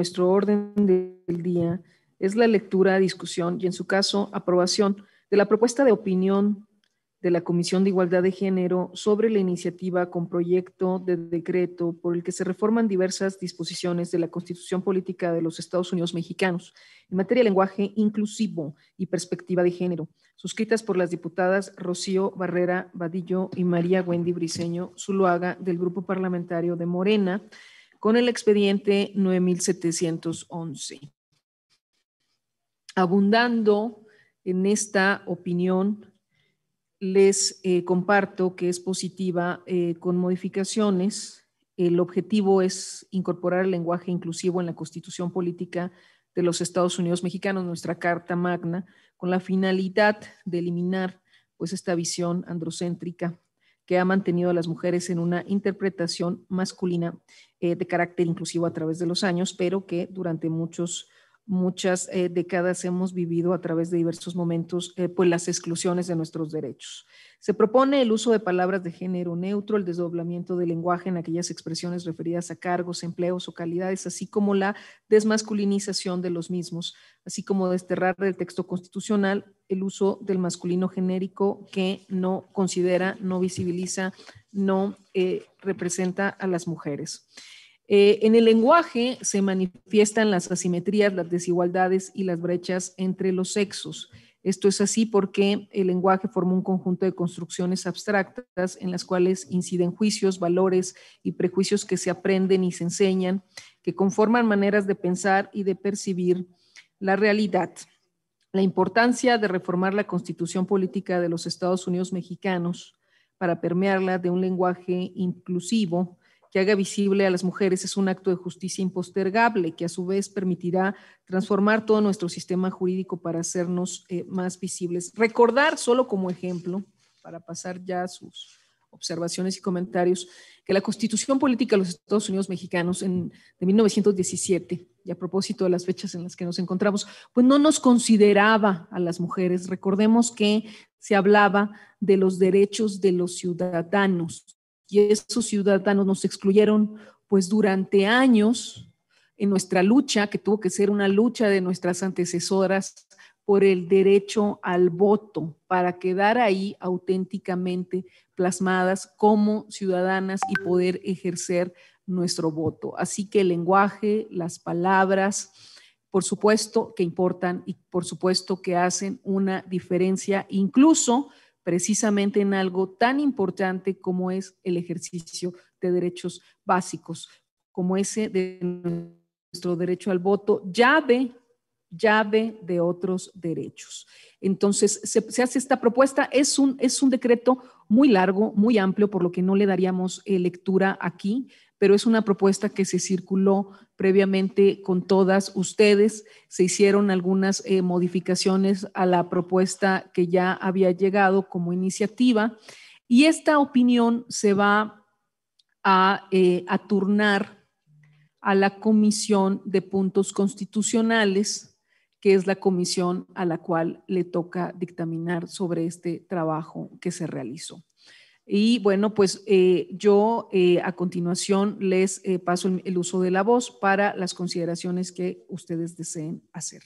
nuestro orden del día es la lectura, discusión y, en su caso, aprobación de la propuesta de opinión de la Comisión de Igualdad de Género sobre la iniciativa con proyecto de decreto por el que se reforman diversas disposiciones de la Constitución Política de los Estados Unidos Mexicanos en materia de lenguaje inclusivo y perspectiva de género, suscritas por las diputadas Rocío Barrera Vadillo y María Wendy Briceño Zuluaga del Grupo Parlamentario de Morena, con el expediente 9711. Abundando en esta opinión, les eh, comparto que es positiva eh, con modificaciones. El objetivo es incorporar el lenguaje inclusivo en la Constitución Política de los Estados Unidos Mexicanos, nuestra Carta Magna, con la finalidad de eliminar pues esta visión androcéntrica que ha mantenido a las mujeres en una interpretación masculina eh, de carácter inclusivo a través de los años, pero que durante muchos muchas eh, décadas hemos vivido a través de diversos momentos eh, pues las exclusiones de nuestros derechos. Se propone el uso de palabras de género neutro, el desdoblamiento del lenguaje en aquellas expresiones referidas a cargos, empleos o calidades, así como la desmasculinización de los mismos, así como desterrar del texto constitucional el uso del masculino genérico que no considera, no visibiliza, no eh, representa a las mujeres. Eh, en el lenguaje se manifiestan las asimetrías, las desigualdades y las brechas entre los sexos. Esto es así porque el lenguaje forma un conjunto de construcciones abstractas en las cuales inciden juicios, valores y prejuicios que se aprenden y se enseñan, que conforman maneras de pensar y de percibir la realidad. La importancia de reformar la constitución política de los Estados Unidos mexicanos para permearla de un lenguaje inclusivo que haga visible a las mujeres es un acto de justicia impostergable, que a su vez permitirá transformar todo nuestro sistema jurídico para hacernos eh, más visibles. Recordar, solo como ejemplo, para pasar ya a sus observaciones y comentarios, que la Constitución Política de los Estados Unidos Mexicanos en, de 1917, y a propósito de las fechas en las que nos encontramos, pues no nos consideraba a las mujeres. Recordemos que se hablaba de los derechos de los ciudadanos, y esos ciudadanos nos excluyeron pues durante años en nuestra lucha, que tuvo que ser una lucha de nuestras antecesoras por el derecho al voto, para quedar ahí auténticamente plasmadas como ciudadanas y poder ejercer nuestro voto. Así que el lenguaje, las palabras, por supuesto que importan y por supuesto que hacen una diferencia, incluso precisamente en algo tan importante como es el ejercicio de derechos básicos, como ese de nuestro derecho al voto, llave, llave de otros derechos. Entonces, se, hace esta propuesta, es un, es un decreto muy largo, muy amplio, por lo que no le daríamos eh, lectura aquí, pero es una propuesta que se circuló previamente con todas ustedes. Se hicieron algunas eh, modificaciones a la propuesta que ya había llegado como iniciativa y esta opinión se va a, eh, a turnar a la Comisión de Puntos Constitucionales, que es la comisión a la cual le toca dictaminar sobre este trabajo que se realizó. Y bueno, pues eh, yo eh, a continuación les eh, paso el, uso de la voz para las consideraciones que ustedes deseen hacer.